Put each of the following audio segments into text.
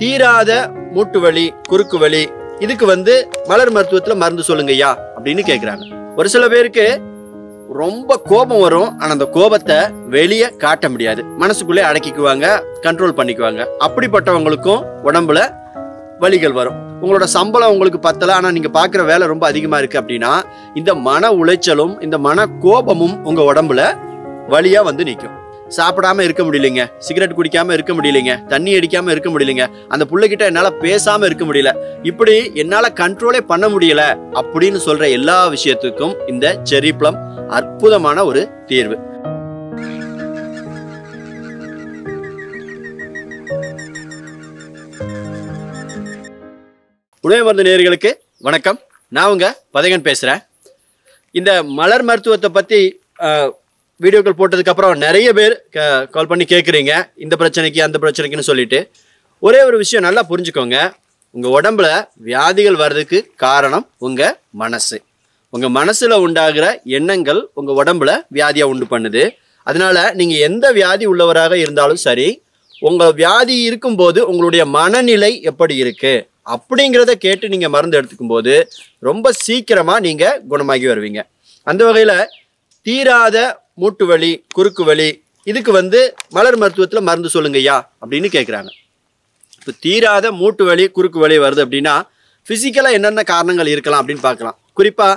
தீராத மூட்டு வலி குறுக்கு வலி இதுக்கு வந்து மலர் மருத்துவத்துல மருந்து சொல்லுங்க ஐயா அப்படின்னு கேக்குறாங்க ஒரு சில பேருக்கு ரொம்ப கோபம் வரும் ஆனா அந்த கோபத்தை வெளியே காட்ட முடியாது மனசுக்குள்ளே அடக்கிக்குவாங்க கண்ட்ரோல் பண்ணிக்குவாங்க அப்படிப்பட்டவங்களுக்கும் உடம்புல வழிகள் வரும் உங்களோட சம்பளம் உங்களுக்கு பத்தல ஆனா நீங்க பாக்குற வேலை ரொம்ப அதிகமா இருக்கு அப்படின்னா இந்த மன உளைச்சலும் இந்த மன கோபமும் உங்க உடம்புல வழியா வந்து நிற்கும் சாப்பிடாம இருக்க முடியலைங்க சிகரெட் குடிக்காம இருக்க முடியலைங்க தண்ணி அடிக்காம இருக்க முடியலைங்க அந்த பிள்ளைகிட்ட என்னால பேசாம இருக்க முடியல இப்படி என்னால கண்ட்ரோலே பண்ண முடியல அப்படின்னு சொல்ற எல்லா விஷயத்துக்கும் இந்த செரி பழம் அற்புதமான ஒரு தீர்வு உணவு மருந்து நேர்களுக்கு வணக்கம் நான் உங்க பதகன் பேசுகிறேன் இந்த மலர் மருத்துவத்தை பற்றி வீடியோக்கள் போட்டதுக்கப்புறம் நிறைய பேர் கால் பண்ணி கேட்குறீங்க இந்த பிரச்சனைக்கு அந்த பிரச்சனைக்குன்னு சொல்லிட்டு ஒரே ஒரு விஷயம் நல்லா புரிஞ்சுக்கோங்க உங்கள் உடம்புல வியாதிகள் வர்றதுக்கு காரணம் உங்கள் மனசு உங்கள் மனசில் உண்டாகிற எண்ணங்கள் உங்கள் உடம்புல வியாதியாக உண்டு பண்ணுது அதனால் நீங்கள் எந்த வியாதி உள்ளவராக இருந்தாலும் சரி உங்கள் வியாதி இருக்கும்போது உங்களுடைய மனநிலை எப்படி இருக்குது அப்படிங்கிறத கேட்டு நீங்கள் மருந்து எடுத்துக்கும் போது ரொம்ப சீக்கிரமாக நீங்கள் குணமாகி வருவீங்க அந்த வகையில் தீராத மூட்டு வலி குறுக்கு வலி இதுக்கு வந்து மலர் மருத்துவத்தில் மருந்து சொல்லுங்கய்யா அப்படின்னு கேட்குறாங்க இப்போ தீராத மூட்டு வலி குறுக்கு வலி வருது அப்படின்னா ஃபிசிக்கலாக என்னென்ன காரணங்கள் இருக்கலாம் அப்படின்னு பார்க்கலாம் குறிப்பாக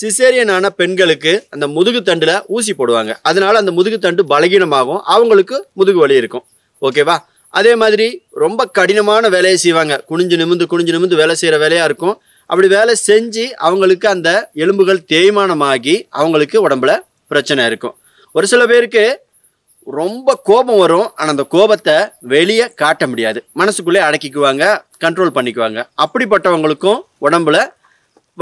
சிசேரியனான பெண்களுக்கு அந்த முதுகு தண்டில் ஊசி போடுவாங்க அதனால் அந்த முதுகு தண்டு பலகீனமாகும் அவங்களுக்கு முதுகு வலி இருக்கும் ஓகேவா அதே மாதிரி ரொம்ப கடினமான வேலையை செய்வாங்க குனிஞ்சு நிமிந்து குனிஞ்சு நிமிந்து வேலை செய்கிற வேலையாக இருக்கும் அப்படி வேலை செஞ்சு அவங்களுக்கு அந்த எலும்புகள் தேய்மானமாகி அவங்களுக்கு உடம்புல பிரச்சனை இருக்கும் ஒரு சில பேருக்கு ரொம்ப கோபம் வரும் ஆனால் அந்த கோபத்தை வெளியே காட்ட முடியாது மனசுக்குள்ளே அடக்கிக்குவாங்க கண்ட்ரோல் பண்ணிக்குவாங்க அப்படிப்பட்டவங்களுக்கும் உடம்புல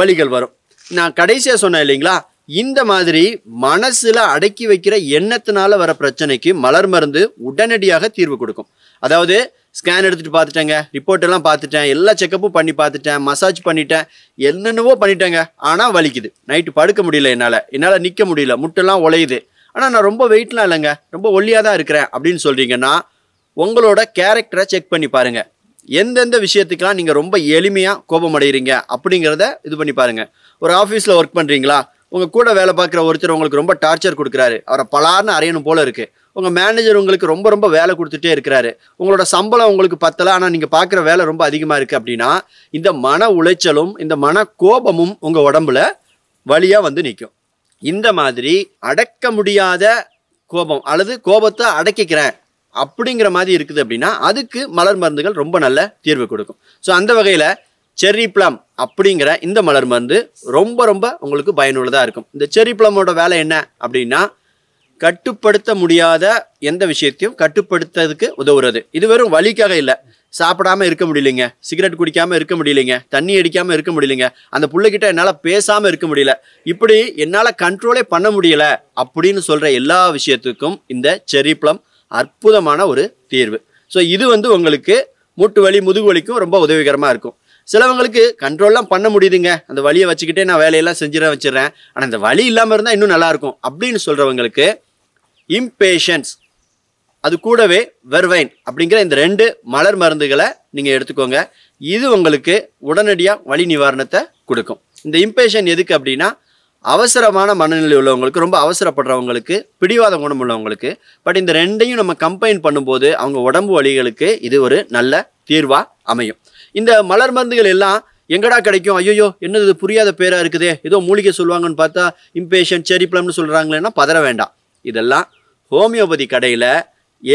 வலிகள் வரும் நான் கடைசியாக சொன்னேன் இல்லைங்களா இந்த மாதிரி மனசுல அடக்கி வைக்கிற எண்ணத்தினால வர பிரச்சனைக்கு மலர் மருந்து உடனடியாக தீர்வு கொடுக்கும் அதாவது ஸ்கேன் எடுத்துட்டு பார்த்துட்டேங்க ரிப்போர்ட் எல்லாம் பார்த்துட்டேன் எல்லா செக்கப்பும் பண்ணி பார்த்துட்டேன் மசாஜ் பண்ணிட்டேன் என்னென்னவோ பண்ணிட்டேங்க ஆனால் வலிக்குது நைட்டு படுக்க முடியல என்னால் என்னால் நிற்க முடியல முட்டெல்லாம் உழையுது ஆனால் நான் ரொம்ப வெயிட்லாம் இல்லைங்க ரொம்ப ஒல்லியாக தான் இருக்கிறேன் அப்படின்னு சொல்கிறீங்கன்னா உங்களோட கேரக்டரை செக் பண்ணி பாருங்கள் எந்தெந்த விஷயத்துக்கெலாம் நீங்கள் ரொம்ப எளிமையாக கோபம் அடைகிறீங்க அப்படிங்கிறத இது பண்ணி பாருங்கள் ஒரு ஆஃபீஸில் ஒர்க் பண்ணுறீங்களா உங்கள் கூட வேலை பார்க்குற ஒருத்தர் உங்களுக்கு ரொம்ப டார்ச்சர் கொடுக்குறாரு அவரை பலார்னு அறையணும் போல் இருக்குது உங்கள் மேனேஜர் உங்களுக்கு ரொம்ப ரொம்ப வேலை கொடுத்துட்டே இருக்கிறாரு உங்களோட சம்பளம் உங்களுக்கு பத்தலை ஆனால் நீங்கள் பார்க்குற வேலை ரொம்ப அதிகமாக இருக்குது அப்படின்னா இந்த மன உளைச்சலும் இந்த மன கோபமும் உங்கள் உடம்புல வழியாக வந்து நிற்கும் இந்த மாதிரி அடக்க முடியாத கோபம் அல்லது கோபத்தை அடக்கிக்கிறேன் அப்படிங்கிற மாதிரி இருக்குது அப்படின்னா அதுக்கு மலர் மருந்துகள் ரொம்ப நல்ல தீர்வு கொடுக்கும் ஸோ அந்த வகையில் செர்ரி பிளம் அப்படிங்கிற இந்த மலர் மருந்து ரொம்ப ரொம்ப உங்களுக்கு பயனுள்ளதாக இருக்கும் இந்த செர்ரி பிளமோட வேலை என்ன அப்படின்னா கட்டுப்படுத்த முடியாத எந்த விஷயத்தையும் கட்டுப்படுத்துறதுக்கு உதவுறது இது வெறும் வழிக்காக இல்லை சாப்பிடாம இருக்க முடியலைங்க சிகரெட் குடிக்காமல் இருக்க முடியலைங்க தண்ணி அடிக்காமல் இருக்க முடியலைங்க அந்த பிள்ளைகிட்ட என்னால் பேசாமல் இருக்க முடியல இப்படி என்னால் கண்ட்ரோலே பண்ண முடியலை அப்படின்னு சொல்கிற எல்லா விஷயத்துக்கும் இந்த செரி பிளம் அற்புதமான ஒரு தீர்வு ஸோ இது வந்து உங்களுக்கு மூட்டு வலி முதுகு வலிக்கும் ரொம்ப உதவிகரமாக இருக்கும் சிலவங்களுக்கு கண்ட்ரோல்லாம் பண்ண முடியுதுங்க அந்த வழியை வச்சுக்கிட்டே நான் வேலையெல்லாம் செஞ்சிட வச்சிடறேன் ஆனால் இந்த வழி இல்லாமல் இருந்தால் இன்னும் நல்லாயிருக்கும் அப்படின்னு சொல்கிறவங்களுக்கு இம்பேஷன்ஸ் அது கூடவே வெர்வைன் அப்படிங்கிற இந்த ரெண்டு மலர் மருந்துகளை நீங்கள் எடுத்துக்கோங்க இது உங்களுக்கு உடனடியாக வலி நிவாரணத்தை கொடுக்கும் இந்த இம்பேஷன் எதுக்கு அப்படின்னா அவசரமான மனநிலை உள்ளவங்களுக்கு ரொம்ப அவசரப்படுறவங்களுக்கு பிடிவாத குணம் உள்ளவங்களுக்கு பட் இந்த ரெண்டையும் நம்ம கம்பைன் பண்ணும்போது அவங்க உடம்பு வலிகளுக்கு இது ஒரு நல்ல தீர்வாக அமையும் இந்த மலர் மருந்துகள் எல்லாம் எங்கடா கிடைக்கும் ஐயோயோ என்னது புரியாத பேராக இருக்குதே ஏதோ மூலிகை சொல்லுவாங்கன்னு பார்த்தா இம்பேஷன் செரி பிளம்னு சொல்கிறாங்களேன்னா பதற வேண்டாம் இதெல்லாம் ஹோமியோபதி கடையில்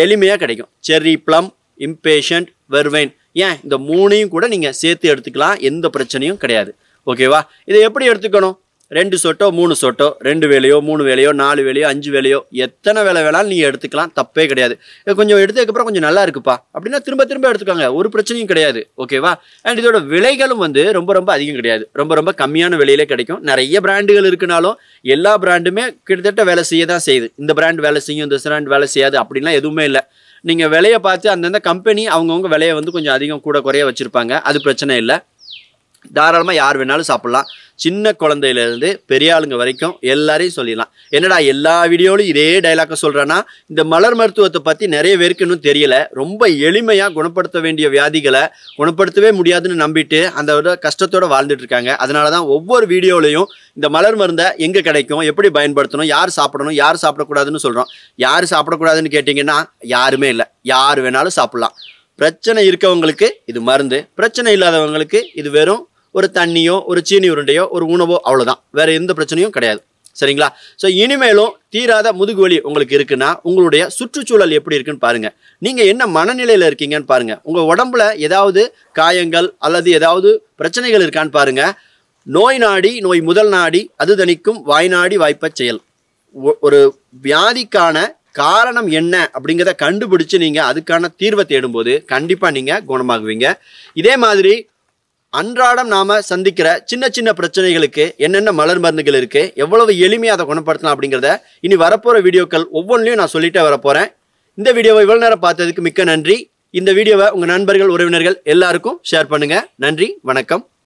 எளிமையாக கிடைக்கும் செரி பிளம் இம்பேஷண்ட் வெர்வைன் ஏன் இந்த மூணையும் கூட நீங்கள் சேர்த்து எடுத்துக்கலாம் எந்த பிரச்சனையும் கிடையாது ஓகேவா இதை எப்படி எடுத்துக்கணும் ரெண்டு சொட்டோ மூணு சொட்டோ ரெண்டு வேலையோ மூணு வேலையோ நாலு வேலையோ அஞ்சு வேலையோ எத்தனை வேலை வேணாலும் நீங்கள் எடுத்துக்கலாம் தப்பே கிடையாது கொஞ்சம் எடுத்ததுக்கப்புறம் கொஞ்சம் நல்லா இருக்குப்பா அப்படின்னா திரும்ப திரும்ப எடுத்துக்காங்க ஒரு பிரச்சனையும் கிடையாது ஓகேவா அண்ட் இதோட விலைகளும் வந்து ரொம்ப ரொம்ப அதிகம் கிடையாது ரொம்ப ரொம்ப கம்மியான விலையிலே கிடைக்கும் நிறைய பிராண்டுகள் இருக்குனாலும் எல்லா பிராண்டுமே கிட்டத்தட்ட வேலை செய்ய தான் செய்யுது இந்த பிராண்ட் வேலை செய்யும் இந்த பிராண்ட் வேலை செய்யாது அப்படின்லாம் எதுவுமே இல்லை நீங்கள் விலையை பார்த்து அந்தந்த கம்பெனி அவங்கவுங்க விலையை வந்து கொஞ்சம் அதிகம் கூட குறைய வச்சுருப்பாங்க அது பிரச்சனை இல்லை தாராளமாக யார் வேணாலும் சாப்பிட்லாம் சின்ன குழந்தையிலேருந்து பெரிய ஆளுங்க வரைக்கும் எல்லாரையும் சொல்லிடலாம் என்னடா எல்லா வீடியோலையும் இதே டைலாக்கை சொல்கிறேன்னா இந்த மலர் மருத்துவத்தை பற்றி நிறைய பேருக்கு இன்னும் தெரியலை ரொம்ப எளிமையாக குணப்படுத்த வேண்டிய வியாதிகளை குணப்படுத்தவே முடியாதுன்னு நம்பிட்டு அந்த கஷ்டத்தோடு வாழ்ந்துட்டுருக்காங்க அதனால தான் ஒவ்வொரு வீடியோலையும் இந்த மலர் மருந்தை எங்கே கிடைக்கும் எப்படி பயன்படுத்தணும் யார் சாப்பிடணும் யார் சாப்பிடக்கூடாதுன்னு சொல்கிறோம் யார் சாப்பிடக்கூடாதுன்னு கேட்டிங்கன்னா யாருமே இல்லை யார் வேணாலும் சாப்பிட்லாம் பிரச்சனை இருக்கவங்களுக்கு இது மருந்து பிரச்சனை இல்லாதவங்களுக்கு இது வெறும் ஒரு தண்ணியோ ஒரு சீனி உருண்டையோ ஒரு உணவோ அவ்வளோதான் வேறு எந்த பிரச்சனையும் கிடையாது சரிங்களா ஸோ இனிமேலும் தீராத முதுகு வலி உங்களுக்கு இருக்குன்னா உங்களுடைய சுற்றுச்சூழல் எப்படி இருக்குன்னு பாருங்கள் நீங்கள் என்ன மனநிலையில் இருக்கீங்கன்னு பாருங்கள் உங்கள் உடம்புல ஏதாவது காயங்கள் அல்லது ஏதாவது பிரச்சனைகள் இருக்கான்னு பாருங்கள் நோய் நாடி நோய் முதல் நாடி அது தணிக்கும் வாய்நாடி வாய்ப்ப செயல் ஒரு வியாதிக்கான காரணம் என்ன அப்படிங்கிறத கண்டுபிடிச்சு நீங்கள் அதுக்கான தீர்வை தேடும்போது கண்டிப்பாக நீங்கள் குணமாகுவீங்க இதே மாதிரி அன்றாடம் நாம சந்திக்கிற சின்ன சின்ன பிரச்சனைகளுக்கு என்னென்ன மலர் மருந்துகள் இருக்கு எவ்வளவு எளிமையாக அதை குணப்படுத்தலாம் அப்படிங்கிறத இனி வரப்போற வீடியோக்கள் ஒவ்வொன்றையும் நான் சொல்லிட்டே வரப்போகிறேன் இந்த வீடியோவை இவ்வளவு நேரம் பார்த்ததுக்கு மிக்க நன்றி இந்த வீடியோவை உங்க நண்பர்கள் உறவினர்கள் எல்லாருக்கும் ஷேர் பண்ணுங்க நன்றி வணக்கம்